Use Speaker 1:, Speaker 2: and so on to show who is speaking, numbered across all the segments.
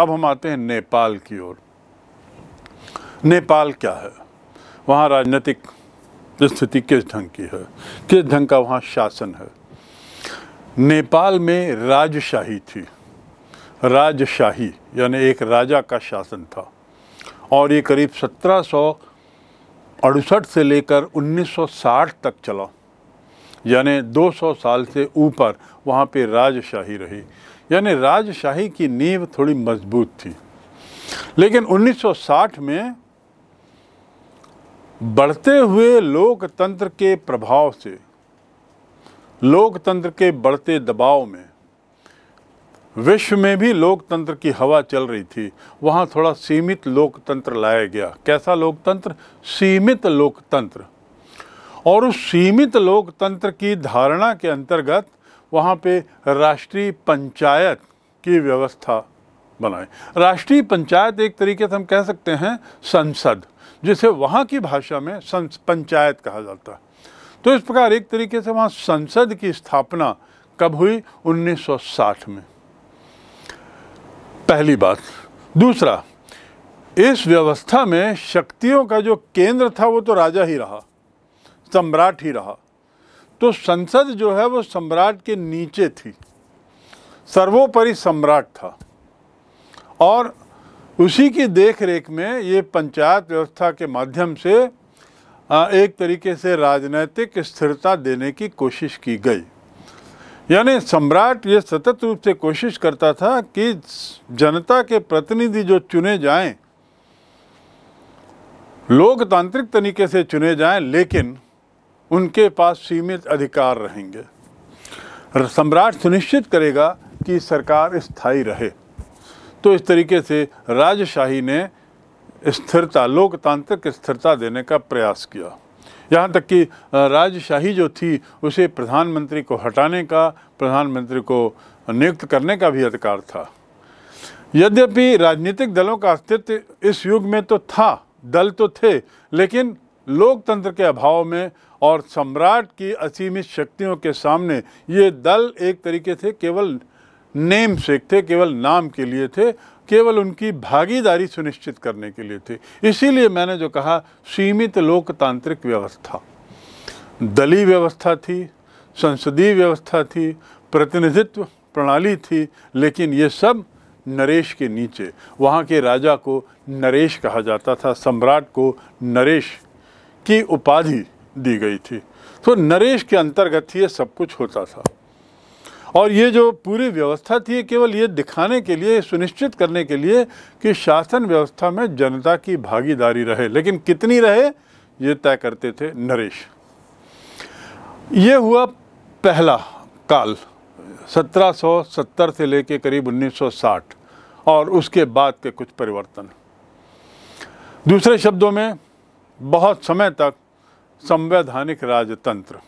Speaker 1: अब हम आते हैं नेपाल की ओर नेपाल क्या है वहाँ राजनीतिक स्थिति किस ढंग की है किस ढंग का वहाँ शासन है नेपाल में राजशाही थी राजशाही यानी एक राजा का शासन था और ये करीब सत्रह अड़सठ से लेकर 1960 तक चला यानी 200 साल से ऊपर वहाँ पे राजशाही रही यानी राजशाही की नींव थोड़ी मजबूत थी लेकिन 1960 में बढ़ते हुए लोकतंत्र के प्रभाव से लोकतंत्र के बढ़ते दबाव में विश्व में भी लोकतंत्र की हवा चल रही थी वहाँ थोड़ा सीमित लोकतंत्र लाया गया कैसा लोकतंत्र सीमित लोकतंत्र और उस सीमित लोकतंत्र की धारणा के अंतर्गत वहाँ पे राष्ट्रीय पंचायत की व्यवस्था बनाएं राष्ट्रीय पंचायत एक तरीके से हम कह सकते हैं संसद जिसे वहाँ की भाषा में पंचायत कहा जाता है तो इस प्रकार एक तरीके से वहाँ संसद की स्थापना कब हुई 1960 में पहली बात दूसरा इस व्यवस्था में शक्तियों का जो केंद्र था वो तो राजा ही रहा सम्राट ही रहा तो संसद जो है वो सम्राट के नीचे थी सर्वोपरि सम्राट था और उसी की देखरेख में ये पंचायत व्यवस्था के माध्यम से एक तरीके से राजनैतिक स्थिरता देने की कोशिश की गई यानी सम्राट ये सतत रूप से कोशिश करता था कि जनता के प्रतिनिधि जो चुने जाएं लोकतांत्रिक तरीके से चुने जाएं लेकिन उनके पास सीमित अधिकार रहेंगे सम्राट सुनिश्चित करेगा कि सरकार स्थायी रहे तो इस तरीके से राजशाही ने स्थिरता लोकतांत्रिक स्थिरता देने का प्रयास किया यहाँ तक कि राजशाही जो थी उसे प्रधानमंत्री को हटाने का प्रधानमंत्री को नियुक्त करने का भी अधिकार था यद्यपि राजनीतिक दलों का अस्तित्व इस युग में तो था दल तो थे लेकिन लोकतंत्र के अभाव में और सम्राट की असीमित शक्तियों के सामने ये दल एक तरीके से केवल नेम से थे केवल नाम के लिए थे केवल उनकी भागीदारी सुनिश्चित करने के लिए थे इसीलिए मैंने जो कहा सीमित लोकतांत्रिक व्यवस्था दलीय व्यवस्था थी संसदीय व्यवस्था थी प्रतिनिधित्व प्रणाली थी लेकिन ये सब नरेश के नीचे वहाँ के राजा को नरेश कहा जाता था सम्राट को नरेश की उपाधि दी गई थी तो नरेश के अंतर्गत ये सब कुछ होता था और ये जो पूरी व्यवस्था थी केवल ये दिखाने के लिए सुनिश्चित करने के लिए कि शासन व्यवस्था में जनता की भागीदारी रहे लेकिन कितनी रहे ये तय करते थे नरेश ये हुआ पहला काल 1770 से लेके करीब 1960 और उसके बाद के कुछ परिवर्तन दूसरे शब्दों में बहुत समय तक संवैधानिक राजतंत्र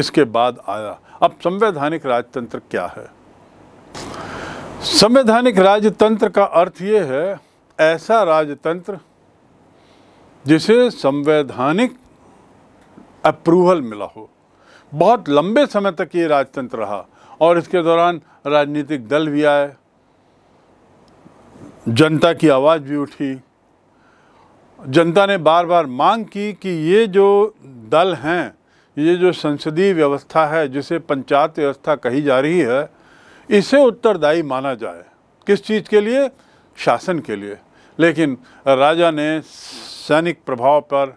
Speaker 1: इसके बाद आया अब संवैधानिक राजतंत्र क्या है संवैधानिक राजतंत्र का अर्थ ये है ऐसा राजतंत्र जिसे संवैधानिक अप्रूवल मिला हो बहुत लंबे समय तक ये राजतंत्र रहा और इसके दौरान राजनीतिक दल भी आए जनता की आवाज़ भी उठी जनता ने बार बार मांग की कि ये जो दल हैं ये जो संसदीय व्यवस्था है जिसे पंचायत व्यवस्था कही जा रही है इसे उत्तरदायी माना जाए किस चीज़ के लिए शासन के लिए लेकिन राजा ने सैनिक प्रभाव पर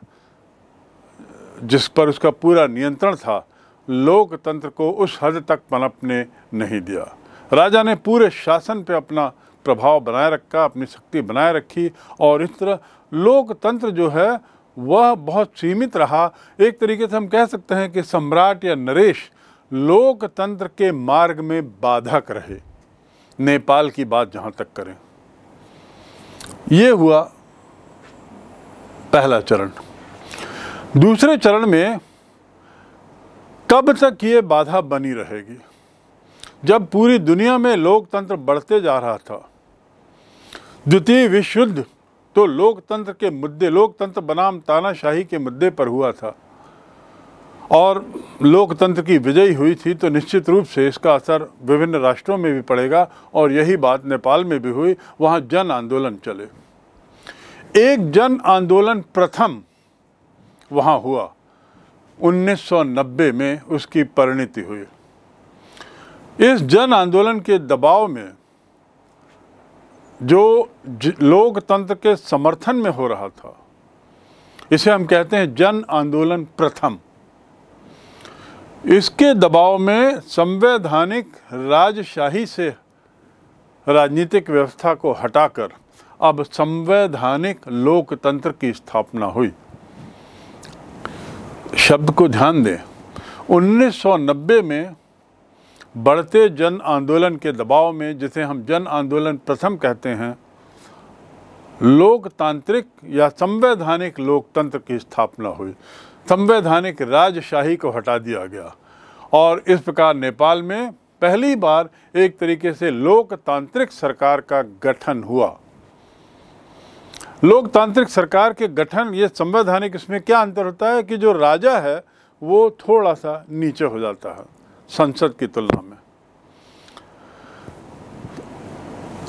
Speaker 1: जिस पर उसका पूरा नियंत्रण था लोकतंत्र को उस हद तक पनपने नहीं दिया राजा ने पूरे शासन पे अपना प्रभाव बनाए रखा अपनी शक्ति बनाए रखी और इस तरह लोकतंत्र जो है वह बहुत सीमित रहा एक तरीके से हम कह सकते हैं कि सम्राट या नरेश लोकतंत्र के मार्ग में बाधक रहे नेपाल की बात जहाँ तक करें ये हुआ पहला चरण दूसरे चरण में कब तक ये बाधा बनी रहेगी जब पूरी दुनिया में लोकतंत्र बढ़ते जा रहा था द्वितीय विश्व युद्ध तो लोकतंत्र के मुद्दे लोकतंत्र बनाम तानाशाही के मुद्दे पर हुआ था और लोकतंत्र की विजयी हुई थी तो निश्चित रूप से इसका असर विभिन्न राष्ट्रों में भी पड़ेगा और यही बात नेपाल में भी हुई वहाँ जन आंदोलन चले एक जन आंदोलन प्रथम वहाँ हुआ 1990 में उसकी परिणति हुई इस जन आंदोलन के दबाव में जो लोकतंत्र के समर्थन में हो रहा था इसे हम कहते हैं जन आंदोलन प्रथम इसके दबाव में संवैधानिक राजशाही से राजनीतिक व्यवस्था को हटाकर अब संवैधानिक लोकतंत्र की स्थापना हुई शब्द को ध्यान दें 1990 में बढ़ते जन आंदोलन के दबाव में जिसे हम जन आंदोलन प्रथम कहते हैं लोकतांत्रिक या संवैधानिक लोकतंत्र की स्थापना हुई संवैधानिक राजशाही को हटा दिया गया और इस प्रकार नेपाल में पहली बार एक तरीके से लोकतांत्रिक सरकार का गठन हुआ लोकतांत्रिक सरकार के गठन ये संवैधानिक इसमें क्या अंतर होता है कि जो राजा है वो थोड़ा सा नीचे हो जाता है संसद की तुलना में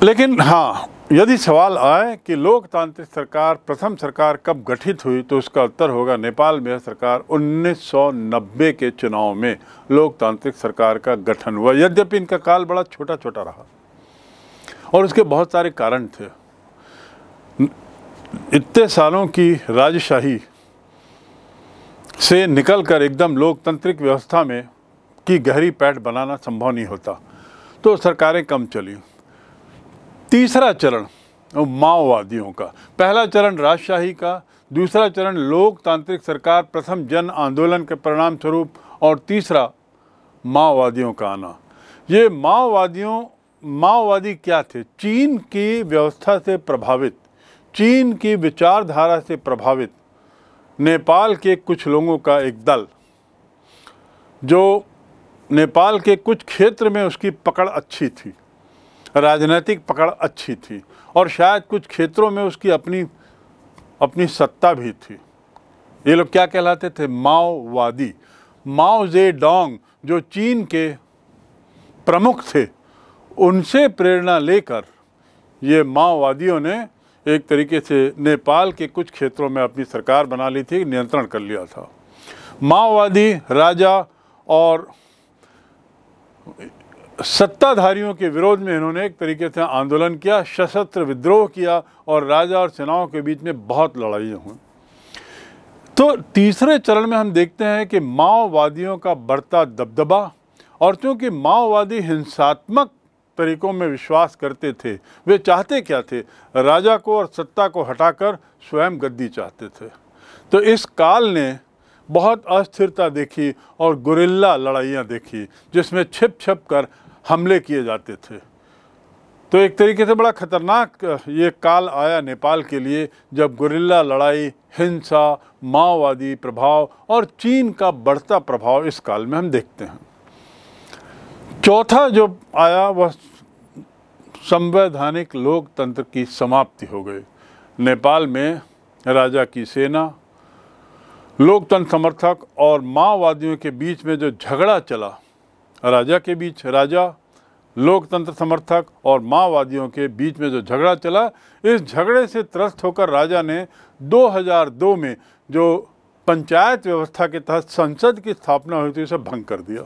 Speaker 1: लेकिन हाँ यदि सवाल आए कि लोकतांत्रिक सरकार प्रथम सरकार कब गठित हुई तो उसका उत्तर होगा नेपाल में सरकार 1990 के चुनाव में लोकतांत्रिक सरकार का गठन हुआ यद्यपि इनका काल बड़ा छोटा छोटा रहा और उसके बहुत सारे कारण थे इतने सालों की राजशाही से निकलकर एकदम लोकतांत्रिक व्यवस्था में की गहरी पैठ बनाना संभव नहीं होता तो सरकारें कम चली तीसरा चरण माओवादियों का पहला चरण राजशाही का दूसरा चरण लोकतांत्रिक सरकार प्रथम जन आंदोलन के परिणाम स्वरूप और तीसरा माओवादियों का आना ये माओवादियों माओवादी क्या थे चीन की व्यवस्था से प्रभावित चीन की विचारधारा से प्रभावित नेपाल के कुछ लोगों का एक दल जो नेपाल के कुछ क्षेत्र में उसकी पकड़ अच्छी थी राजनीतिक पकड़ अच्छी थी और शायद कुछ क्षेत्रों में उसकी अपनी अपनी सत्ता भी थी ये लोग क्या कहलाते थे माओवादी माओ जे डोंग जो चीन के प्रमुख थे उनसे प्रेरणा लेकर ये माओवादियों ने एक तरीके से नेपाल के कुछ क्षेत्रों में अपनी सरकार बना ली थी नियंत्रण कर लिया था माओवादी राजा और सत्ताधारियों के विरोध में इन्होंने एक तरीके से आंदोलन किया सशस्त्र विद्रोह किया और राजा और सेनाओं के बीच में बहुत लड़ाइयाँ हुई तो तीसरे चरण में हम देखते हैं कि माओवादियों का बढ़ता दबदबा और चूँकि माओवादी हिंसात्मक तरीकों में विश्वास करते थे वे चाहते क्या थे राजा को और सत्ता को हटाकर स्वयं गद्दी चाहते थे तो इस काल ने बहुत अस्थिरता देखी और गुरिल्ला लड़ाइयाँ देखी जिसमें छिप छिप कर हमले किए जाते थे तो एक तरीके से बड़ा ख़तरनाक ये काल आया नेपाल के लिए जब गुरिल्ला लड़ाई हिंसा माओवादी प्रभाव और चीन का बढ़ता प्रभाव इस काल में हम देखते हैं चौथा जो आया वह संवैधानिक लोकतंत्र की समाप्ति हो गई नेपाल में राजा की सेना लोकतंत्र समर्थक और माओवादियों के बीच में जो झगड़ा चला राजा के बीच राजा लोकतंत्र समर्थक और माओवादियों के बीच में जो झगड़ा चला इस झगड़े से त्रस्त होकर राजा ने 2002 में जो पंचायत व्यवस्था के तहत संसद की स्थापना हुई थी उसे भंग कर दिया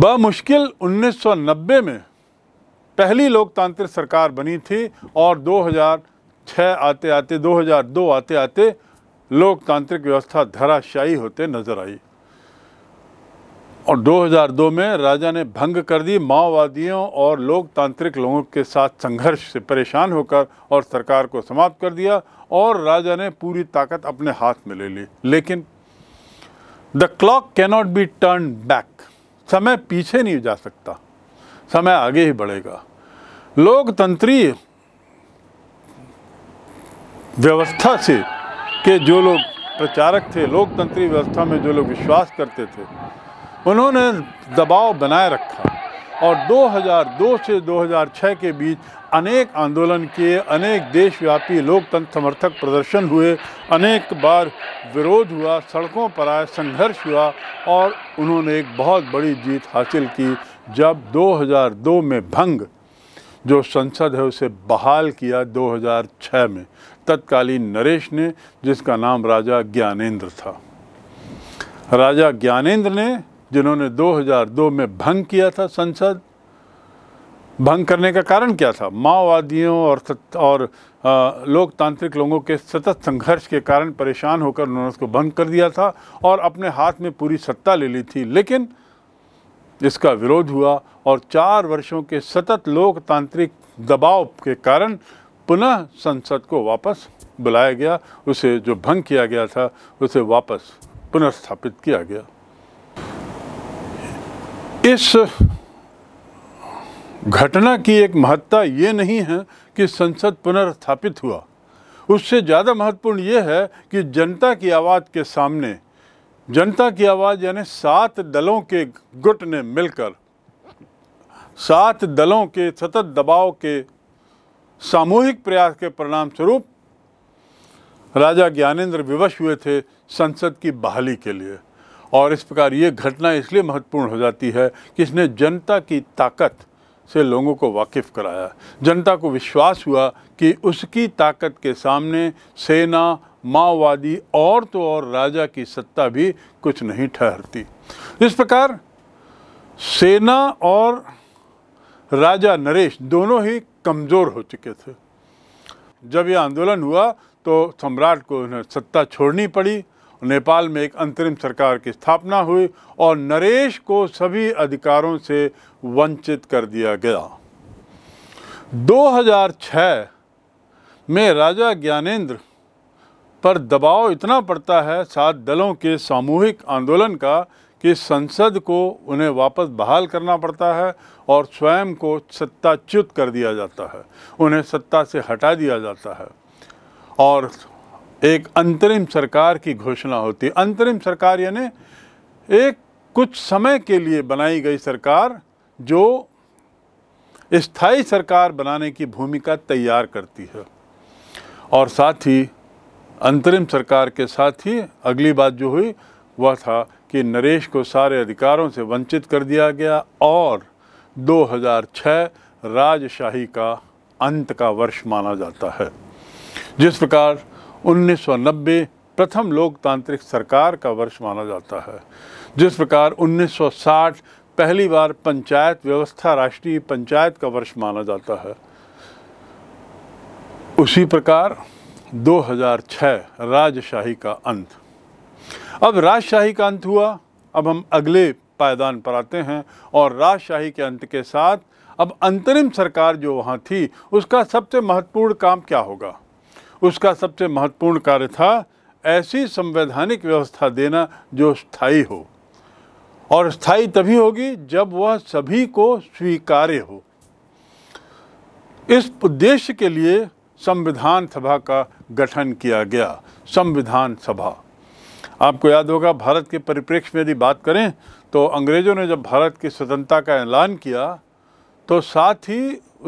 Speaker 1: बमुश्किल 1990 में पहली लोकतांत्रिक सरकार बनी थी और 2006 आते आते 2002 आते आते लोकतांत्रिक व्यवस्था धराशायी होते नजर आई और 2002 में राजा ने भंग कर दी माओवादियों और लोकतांत्रिक लोगों के साथ संघर्ष से परेशान होकर और सरकार को समाप्त कर दिया और राजा ने पूरी ताकत अपने हाथ में ले ली लेकिन the clock cannot be turn back समय पीछे नहीं जा सकता समय आगे ही बढ़ेगा लोकतंत्रीय व्यवस्था से के जो लोग प्रचारक थे लोकतंत्री व्यवस्था में जो लोग विश्वास करते थे उन्होंने दबाव बनाए रखा और 2002 से 2006 के बीच अनेक आंदोलन किए अनेक देशव्यापी लोकतंत्र समर्थक प्रदर्शन हुए अनेक बार विरोध हुआ सड़कों पर आए संघर्ष हुआ और उन्होंने एक बहुत बड़ी जीत हासिल की जब 2002 में भंग जो संसद है उसे बहाल किया 2006 में तत्कालीन नरेश ने जिसका नाम राजा ज्ञानेंद्र था राजा ज्ञानेंद्र ने जिन्होंने 2002 में भंग किया था संसद भंग करने का कारण क्या था माओवादियों और और लोकतांत्रिक लोगों के सतत संघर्ष के कारण परेशान होकर उन्होंने उसको भंग कर दिया था और अपने हाथ में पूरी सत्ता ले ली थी लेकिन इसका विरोध हुआ और चार वर्षों के सतत लोकतांत्रिक दबाव के कारण पुनः संसद को वापस बुलाया गया उसे जो भंग किया गया था उसे वापस पुनर्स्थापित किया गया इस घटना की एक महत्ता ये नहीं है कि संसद पुनर्स्थापित हुआ उससे ज़्यादा महत्वपूर्ण ये है कि जनता की आवाज़ के सामने जनता की आवाज़ यानी सात दलों के गुट ने मिलकर सात दलों के सतत दबाव के सामूहिक प्रयास के परिणाम स्वरूप राजा ज्ञानेंद्र विवश हुए थे संसद की बहाली के लिए और इस प्रकार ये घटना इसलिए महत्वपूर्ण हो जाती है कि इसने जनता की ताकत से लोगों को वाकिफ़ कराया जनता को विश्वास हुआ कि उसकी ताकत के सामने सेना माओवादी और तो और राजा की सत्ता भी कुछ नहीं ठहरती इस प्रकार सेना और राजा नरेश दोनों ही कमज़ोर हो चुके थे जब यह आंदोलन हुआ तो सम्राट को उन्हें सत्ता छोड़नी पड़ी नेपाल में एक अंतरिम सरकार की स्थापना हुई और नरेश को सभी अधिकारों से वंचित कर दिया गया 2006 में राजा ज्ञानेंद्र पर दबाव इतना पड़ता है सात दलों के सामूहिक आंदोलन का कि संसद को उन्हें वापस बहाल करना पड़ता है और स्वयं को सत्ताच्युत कर दिया जाता है उन्हें सत्ता से हटा दिया जाता है और एक अंतरिम सरकार की घोषणा होती है अंतरिम सरकार यानी एक कुछ समय के लिए बनाई गई सरकार जो स्थायी सरकार बनाने की भूमिका तैयार करती है और साथ ही अंतरिम सरकार के साथ ही अगली बात जो हुई वह था कि नरेश को सारे अधिकारों से वंचित कर दिया गया और 2006 राजशाही का अंत का वर्ष माना जाता है जिस प्रकार 1990 प्रथम लोकतांत्रिक सरकार का वर्ष माना जाता है जिस प्रकार 1960 पहली बार पंचायत व्यवस्था राष्ट्रीय पंचायत का वर्ष माना जाता है उसी प्रकार 2006 राजशाही का अंत अब राजशाही का अंत हुआ अब हम अगले पायदान पर आते हैं और राजशाही के अंत के साथ अब अंतरिम सरकार जो वहाँ थी उसका सबसे महत्वपूर्ण काम क्या होगा उसका सबसे महत्वपूर्ण कार्य था ऐसी संवैधानिक व्यवस्था देना जो स्थायी हो और स्थायी तभी होगी जब वह सभी को स्वीकार्य हो इस उद्देश्य के लिए संविधान सभा का गठन किया गया संविधान सभा आपको याद होगा भारत के परिप्रेक्ष्य में यदि बात करें तो अंग्रेज़ों ने जब भारत की स्वतंत्रता का ऐलान किया तो साथ ही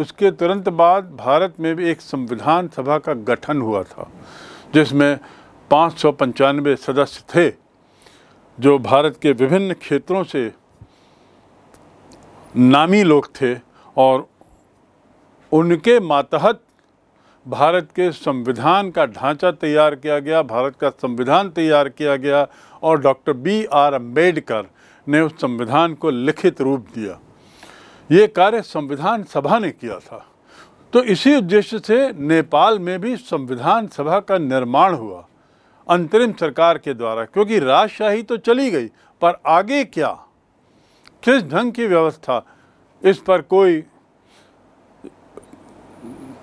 Speaker 1: उसके तुरंत बाद भारत में भी एक संविधान सभा का गठन हुआ था जिसमें पाँच सदस्य थे जो भारत के विभिन्न क्षेत्रों से नामी लोग थे और उनके मातहत भारत के संविधान का ढांचा तैयार किया गया भारत का संविधान तैयार किया गया और डॉक्टर बी आर अम्बेडकर ने उस संविधान को लिखित रूप दिया ये कार्य संविधान सभा ने किया था तो इसी उद्देश्य से नेपाल में भी संविधान सभा का निर्माण हुआ अंतरिम सरकार के द्वारा क्योंकि राजशाही तो चली गई पर आगे क्या किस ढंग की व्यवस्था इस पर कोई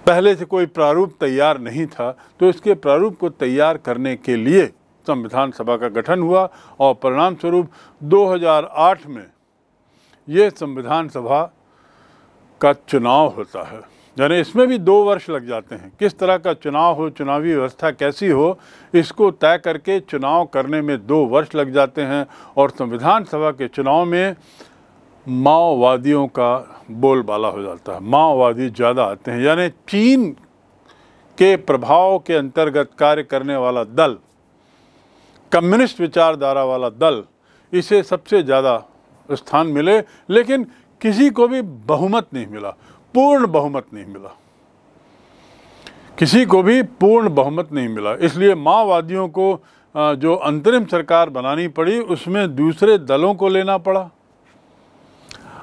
Speaker 1: पहले से कोई प्रारूप तैयार नहीं था तो इसके प्रारूप को तैयार करने के लिए संविधान सभा का गठन हुआ और परिणाम स्वरूप 2008 में ये संविधान सभा का चुनाव होता है यानी इसमें भी दो वर्ष लग जाते हैं किस तरह का चुनाव हो चुनावी व्यवस्था कैसी हो इसको तय करके चुनाव करने में दो वर्ष लग जाते हैं और संविधान सभा के चुनाव में माओवादियों का बोलबाला हो जाता है माओवादी ज़्यादा आते हैं यानी चीन के प्रभाव के अंतर्गत कार्य करने वाला दल कम्युनिस्ट विचारधारा वाला दल इसे सबसे ज़्यादा स्थान मिले लेकिन किसी को भी बहुमत नहीं मिला पूर्ण बहुमत नहीं मिला किसी को भी पूर्ण बहुमत नहीं मिला इसलिए माओवादियों को जो अंतरिम सरकार बनानी पड़ी उसमें दूसरे दलों को लेना पड़ा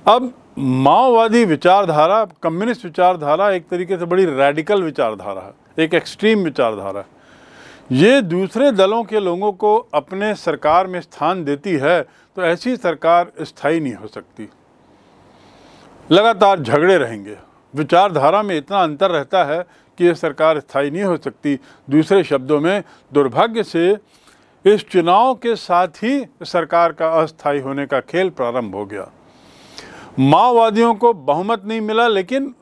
Speaker 1: अब माओवादी विचारधारा कम्युनिस्ट विचारधारा एक तरीके से बड़ी रेडिकल विचारधारा है एक एक्सट्रीम विचारधारा है ये दूसरे दलों के लोगों को अपने सरकार में स्थान देती है तो ऐसी सरकार स्थायी नहीं हो सकती लगातार झगड़े रहेंगे विचारधारा में इतना अंतर रहता है कि ये सरकार स्थायी नहीं हो सकती दूसरे शब्दों में दुर्भाग्य से इस चुनाव के साथ ही सरकार का अस्थायी होने का खेल प्रारंभ हो गया माओवादियों को बहुमत नहीं मिला लेकिन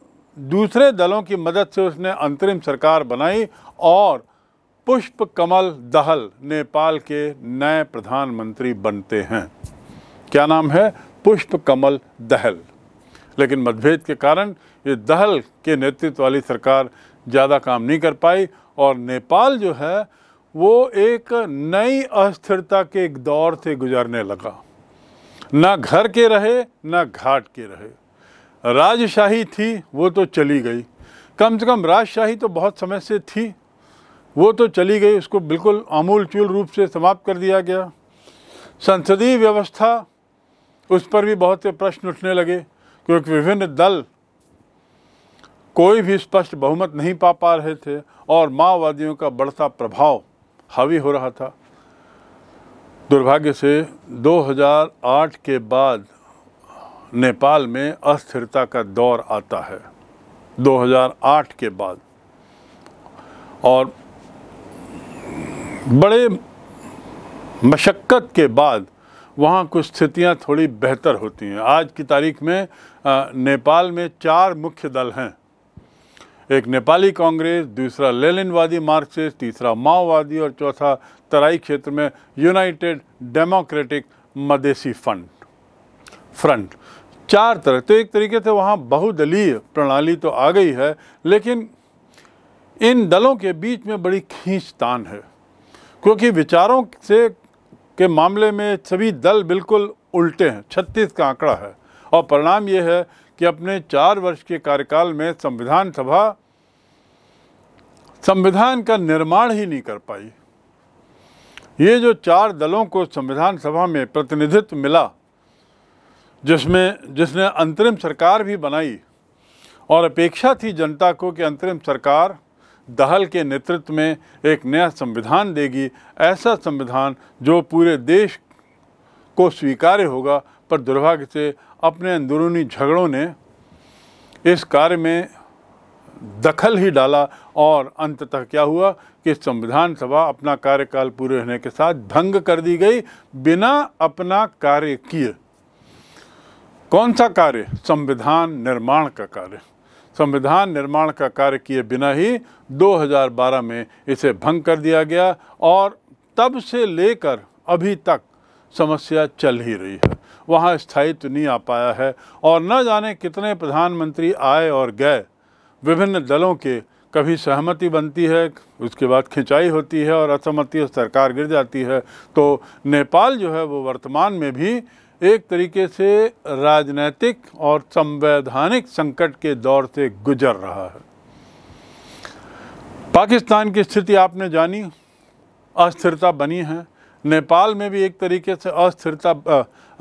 Speaker 1: दूसरे दलों की मदद से उसने अंतरिम सरकार बनाई और पुष्प कमल दहल नेपाल के नए प्रधानमंत्री बनते हैं क्या नाम है पुष्प कमल दहल लेकिन मतभेद के कारण ये दहल के नेतृत्व वाली सरकार ज़्यादा काम नहीं कर पाई और नेपाल जो है वो एक नई अस्थिरता के एक दौर से गुजरने लगा ना घर के रहे ना घाट के रहे राजशाही थी वो तो चली गई कम से कम राजशाही तो बहुत समय से थी वो तो चली गई उसको बिल्कुल चूल रूप से समाप्त कर दिया गया संसदीय व्यवस्था उस पर भी बहुत से प्रश्न उठने लगे क्योंकि विभिन्न दल कोई भी स्पष्ट बहुमत नहीं पा पा रहे थे और माओवादियों का बढ़ता प्रभाव हावी हो रहा था दुर्भाग्य से 2008 के बाद नेपाल में अस्थिरता का दौर आता है 2008 के बाद और बड़े मशक्क़त के बाद वहाँ कुछ स्थितियाँ थोड़ी बेहतर होती हैं आज की तारीख में नेपाल में चार मुख्य दल हैं एक नेपाली कांग्रेस दूसरा लेलिनवादी मार्क्सिस्ट तीसरा माओवादी और चौथा तराई क्षेत्र में United Democratic Madhesi fund Front चार तरह तो एक तरीके से वहाँ बहुदलीय प्रणाली तो आ गई है लेकिन इन दलों के बीच में बड़ी खींचतान है क्योंकि विचारों से के मामले में सभी दल बिल्कुल उल्टे हैं छत्तीस का आंकड़ा है और परिणाम ये है कि अपने चार वर्ष के कार्यकाल में संविधान सभा संविधान का निर्माण ही नहीं कर पाई ये जो चार दलों को संविधान सभा में प्रतिनिधित्व मिला जिसमें जिसने अंतरिम सरकार भी बनाई और अपेक्षा थी जनता को कि अंतरिम सरकार दहल के नेतृत्व में एक नया संविधान देगी ऐसा संविधान जो पूरे देश को स्वीकार्य होगा पर दुर्भाग्य से अपने अंदरूनी झगड़ों ने इस कार्य में दखल ही डाला और अंततः क्या हुआ कि संविधान सभा अपना कार्यकाल पूरे होने के साथ भंग कर दी गई बिना अपना कार्य किए कौन सा कार्य संविधान निर्माण का कार्य संविधान निर्माण का कार्य किए बिना ही 2012 में इसे भंग कर दिया गया और तब से लेकर अभी तक समस्या चल ही रही है वहाँ स्थायित्व नहीं आ पाया है और न जाने कितने प्रधानमंत्री आए और गए विभिन्न दलों के कभी सहमति बनती है उसके बाद खिंचाई होती है और असहमति और सरकार गिर जाती है तो नेपाल जो है वो वर्तमान में भी एक तरीके से राजनैतिक और संवैधानिक संकट के दौर से गुजर रहा है पाकिस्तान की स्थिति आपने जानी अस्थिरता बनी है नेपाल में भी एक तरीके से अस्थिरता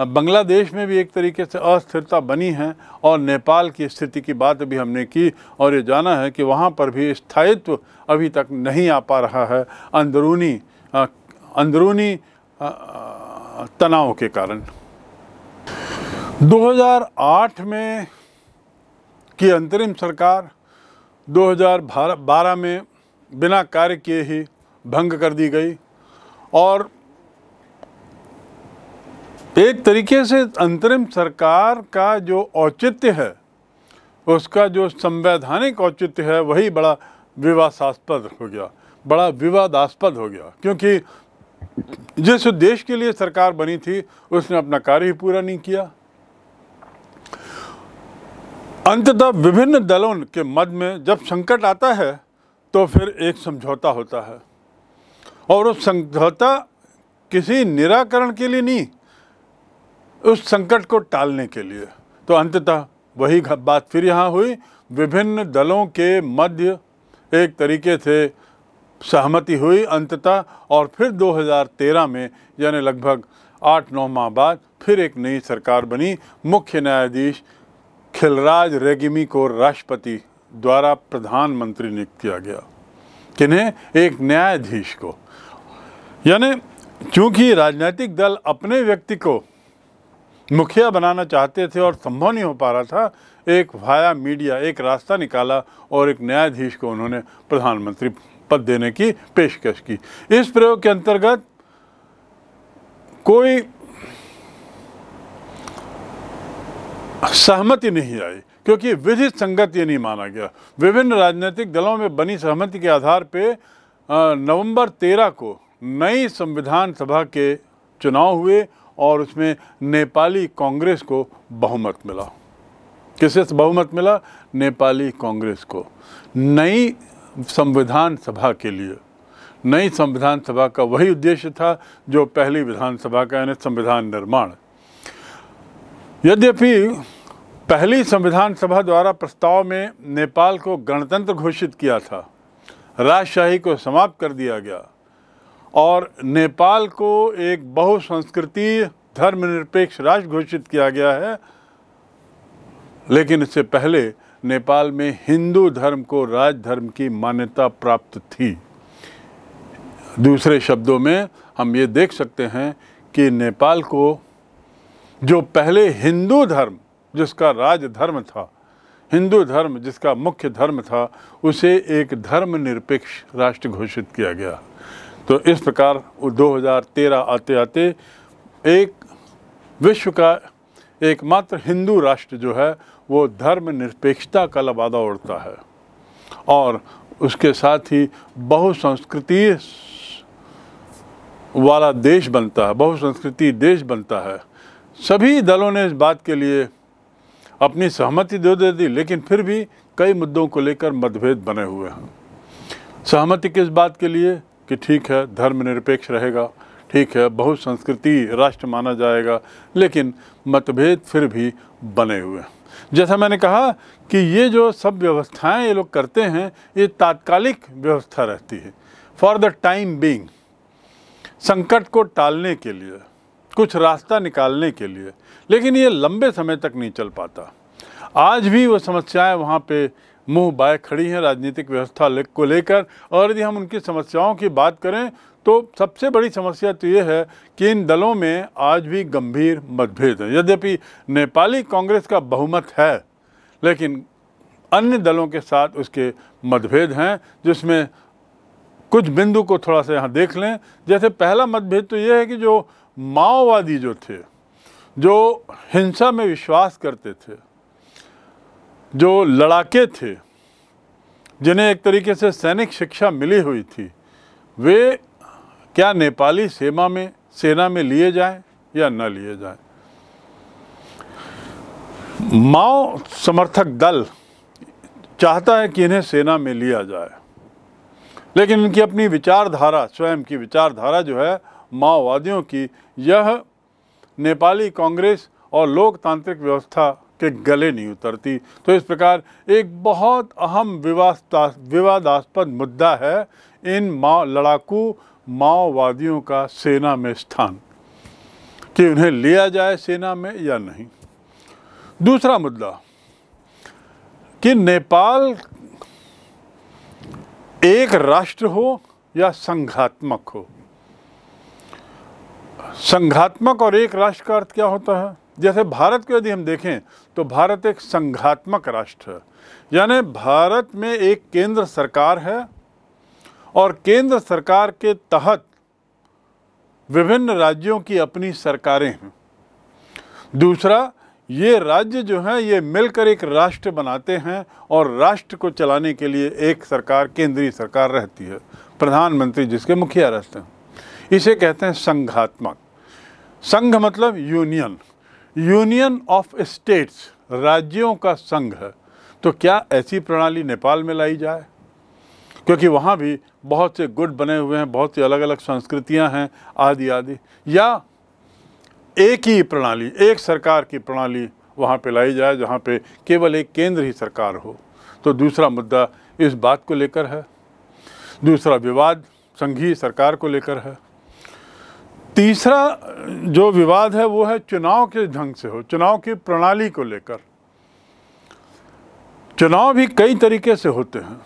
Speaker 1: बांग्लादेश में भी एक तरीके से अस्थिरता बनी है और नेपाल की स्थिति की बात भी हमने की और ये जाना है कि वहाँ पर भी स्थायित्व अभी तक नहीं आ पा रहा है अंदरूनी अंदरूनी तनाव के कारण 2008 में की अंतरिम सरकार 2012 में बिना कार्य किए ही भंग कर दी गई और एक तरीके से अंतरिम सरकार का जो औचित्य है उसका जो संवैधानिक औचित्य है वही बड़ा विवादास्पद हो गया बड़ा विवादास्पद हो गया क्योंकि जिस देश के लिए सरकार बनी थी उसने अपना कार्य ही पूरा नहीं किया अंततः विभिन्न दलों के मध में जब संकट आता है तो फिर एक समझौता होता है और उस समझौता किसी निराकरण के लिए नहीं उस संकट को टालने के लिए तो अंततः वही बात फिर यहाँ हुई विभिन्न दलों के मध्य एक तरीके से सहमति हुई अंततः और फिर 2013 में यानी लगभग आठ नौ माह बाद फिर एक नई सरकार बनी मुख्य न्यायाधीश खिलराज रेगिमी को राष्ट्रपति द्वारा प्रधानमंत्री नियुक्त किया गया किन्हें एक न्यायाधीश को यानी चूंकि राजनीतिक दल अपने व्यक्ति को मुखिया बनाना चाहते थे और संभव नहीं हो पा रहा था एक वाया मीडिया एक रास्ता निकाला और एक न्यायाधीश को उन्होंने प्रधानमंत्री पद देने की पेशकश की इस प्रयोग के अंतर्गत कोई सहमति नहीं आई क्योंकि विधित संगत ये नहीं माना गया विभिन्न राजनीतिक दलों में बनी सहमति के आधार पर नवंबर तेरह को नई संविधान सभा के चुनाव हुए और उसमें नेपाली कांग्रेस को बहुमत मिला किसे बहुमत मिला नेपाली कांग्रेस को नई संविधान सभा के लिए नई संविधान सभा का वही उद्देश्य था जो पहली विधानसभा का यानी संविधान निर्माण यद्यपि पहली संविधान सभा द्वारा प्रस्ताव में नेपाल को गणतंत्र घोषित किया था राजशाही को समाप्त कर दिया गया और नेपाल को एक बहुसंस्कृति धर्मनिरपेक्ष राष्ट्र घोषित किया गया है लेकिन इससे पहले नेपाल में हिंदू धर्म को राज धर्म की मान्यता प्राप्त थी दूसरे शब्दों में हम ये देख सकते हैं कि नेपाल को जो पहले हिंदू धर्म जिसका राज धर्म था हिंदू धर्म जिसका मुख्य धर्म था उसे एक धर्मनिरपेक्ष राष्ट्र घोषित किया गया तो इस प्रकार वो 2013 आते आते एक विश्व का एकमात्र हिंदू राष्ट्र जो है वो धर्म निरपेक्षता का लबादा उड़ता है और उसके साथ ही बहुसंस्कृति वाला देश बनता है बहुसंस्कृति देश बनता है सभी दलों ने इस बात के लिए अपनी सहमति दे दे दी लेकिन फिर भी कई मुद्दों को लेकर मतभेद बने हुए हैं सहमति किस बात के लिए कि ठीक है धर्म निरपेक्ष रहेगा ठीक है बहुत संस्कृति राष्ट्र माना जाएगा लेकिन मतभेद फिर भी बने हुए हैं जैसा मैंने कहा कि ये जो सब व्यवस्थाएं ये लोग करते हैं ये तात्कालिक व्यवस्था रहती है फॉर द टाइम बींग संकट को टालने के लिए कुछ रास्ता निकालने के लिए लेकिन ये लंबे समय तक नहीं चल पाता आज भी वो समस्याएं वहाँ पे मुंह बाय खड़ी हैं राजनीतिक व्यवस्था ले, को लेकर और यदि हम उनकी समस्याओं की बात करें तो सबसे बड़ी समस्या तो ये है कि इन दलों में आज भी गंभीर मतभेद हैं यद्यपि नेपाली कांग्रेस का बहुमत है लेकिन अन्य दलों के साथ उसके मतभेद हैं जिसमें कुछ बिंदु को थोड़ा सा यहाँ देख लें जैसे पहला मतभेद तो ये है कि जो माओवादी जो थे जो हिंसा में विश्वास करते थे जो लड़ाके थे जिन्हें एक तरीके से सैनिक शिक्षा मिली हुई थी वे क्या नेपाली सेना में सेना में लिए जाएं या न लिए जाएं माओ समर्थक दल चाहता है कि इन्हें सेना में लिया जाए लेकिन इनकी अपनी विचारधारा स्वयं की विचारधारा जो है माओवादियों की यह नेपाली कांग्रेस और लोकतांत्रिक व्यवस्था के गले नहीं उतरती तो इस प्रकार एक बहुत अहम विवादास्पद मुद्दा है इन माओ लड़ाकू माओवादियों का सेना में स्थान कि उन्हें लिया जाए सेना में या नहीं दूसरा मुद्दा कि नेपाल एक राष्ट्र हो या संघात्मक हो संघात्मक और एक राष्ट्र का अर्थ क्या होता है जैसे भारत को यदि हम देखें तो भारत एक संघात्मक राष्ट्र है यानी भारत में एक केंद्र सरकार है और केंद्र सरकार के तहत विभिन्न राज्यों की अपनी सरकारें हैं दूसरा ये राज्य जो हैं ये मिलकर एक राष्ट्र बनाते हैं और राष्ट्र को चलाने के लिए एक सरकार केंद्रीय सरकार रहती है प्रधानमंत्री जिसके मुखिया रहते हैं इसे कहते हैं संघात्मक संघ मतलब यूनियन यूनियन ऑफ स्टेट्स राज्यों का संघ है तो क्या ऐसी प्रणाली नेपाल में लाई जाए क्योंकि वहाँ भी बहुत से गुट बने हुए हैं बहुत से अलग अलग संस्कृतियाँ हैं आदि आदि या एक ही प्रणाली एक सरकार की प्रणाली वहाँ पे लाई जाए जहाँ पे केवल एक केंद्र ही सरकार हो तो दूसरा मुद्दा इस बात को लेकर है दूसरा विवाद संघीय सरकार को लेकर है तीसरा जो विवाद है वो है चुनाव के ढंग से हो चुनाव की प्रणाली को लेकर चुनाव भी कई तरीके से होते हैं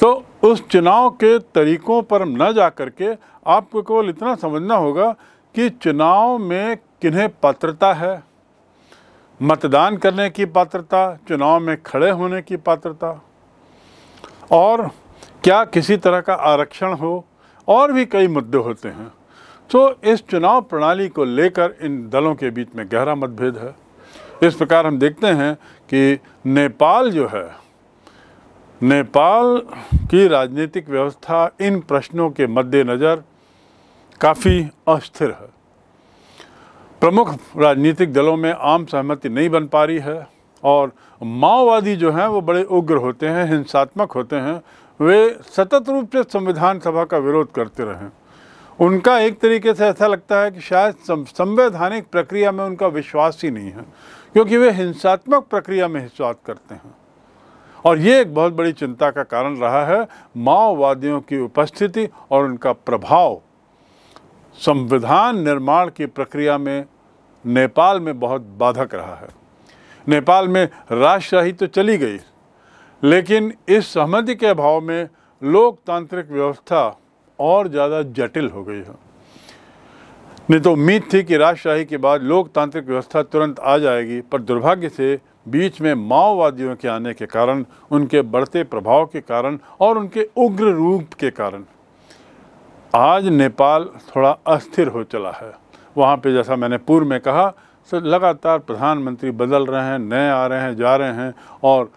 Speaker 1: तो उस चुनाव के तरीकों पर न जा कर के आपको केवल इतना समझना होगा कि चुनाव में किन्हें पात्रता है मतदान करने की पात्रता चुनाव में खड़े होने की पात्रता और क्या किसी तरह का आरक्षण हो और भी कई मुद्दे होते हैं तो इस चुनाव प्रणाली को लेकर इन दलों के बीच में गहरा मतभेद है इस प्रकार हम देखते हैं कि नेपाल जो है नेपाल की राजनीतिक व्यवस्था इन प्रश्नों के मद्देनज़र काफ़ी अस्थिर है प्रमुख राजनीतिक दलों में आम सहमति नहीं बन पा रही है और माओवादी जो हैं वो बड़े उग्र होते हैं हिंसात्मक होते हैं वे सतत रूप से संविधान सभा का विरोध करते रहें उनका एक तरीके से ऐसा लगता है कि शायद संवैधानिक प्रक्रिया में उनका विश्वास ही नहीं है क्योंकि वे हिंसात्मक प्रक्रिया में हिस्सा करते हैं और ये एक बहुत बड़ी चिंता का कारण रहा है माओवादियों की उपस्थिति और उनका प्रभाव संविधान निर्माण की प्रक्रिया में नेपाल में बहुत बाधक रहा है नेपाल में राजशाही तो चली गई लेकिन इस सहमति के अभाव में लोकतांत्रिक व्यवस्था और ज़्यादा जटिल हो गई है नहीं तो उम्मीद थी कि राजशाही के बाद लोकतांत्रिक व्यवस्था तुरंत आ जाएगी पर दुर्भाग्य से बीच में माओवादियों के आने के कारण उनके बढ़ते प्रभाव के कारण और उनके उग्र रूप के कारण आज नेपाल थोड़ा अस्थिर हो चला है वहाँ पे जैसा मैंने पूर्व में कहा सर लगातार प्रधानमंत्री बदल रहे हैं नए आ रहे हैं जा रहे हैं और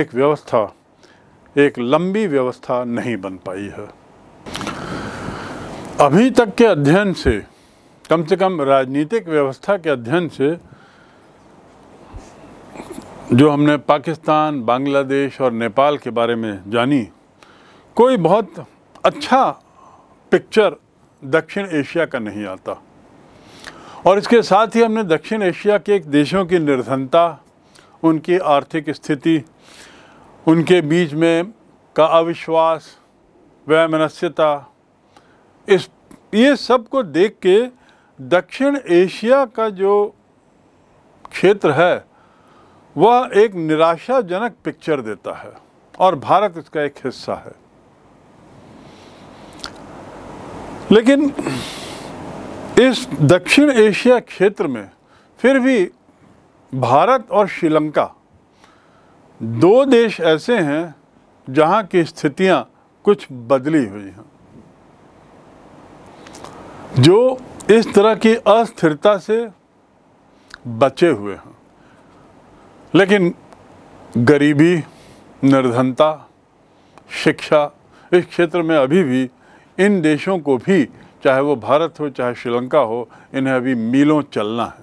Speaker 1: एक व्यवस्था एक लंबी व्यवस्था नहीं बन पाई है अभी तक के अध्ययन से कम से कम राजनीतिक व्यवस्था के अध्ययन से जो हमने पाकिस्तान बांग्लादेश और नेपाल के बारे में जानी कोई बहुत अच्छा पिक्चर दक्षिण एशिया का नहीं आता और इसके साथ ही हमने दक्षिण एशिया के एक देशों की निर्धनता उनकी आर्थिक स्थिति उनके बीच में का अविश्वास वैमनस्यता इस ये सब को देख के दक्षिण एशिया का जो क्षेत्र है वह एक निराशाजनक पिक्चर देता है और भारत इसका एक हिस्सा है लेकिन इस दक्षिण एशिया क्षेत्र में फिर भी भारत और श्रीलंका दो देश ऐसे हैं जहाँ की स्थितियाँ कुछ बदली हुई हैं जो इस तरह की अस्थिरता से बचे हुए हैं लेकिन गरीबी निर्धनता शिक्षा इस क्षेत्र में अभी भी इन देशों को भी चाहे वो भारत हो चाहे श्रीलंका हो इन्हें अभी मीलों चलना है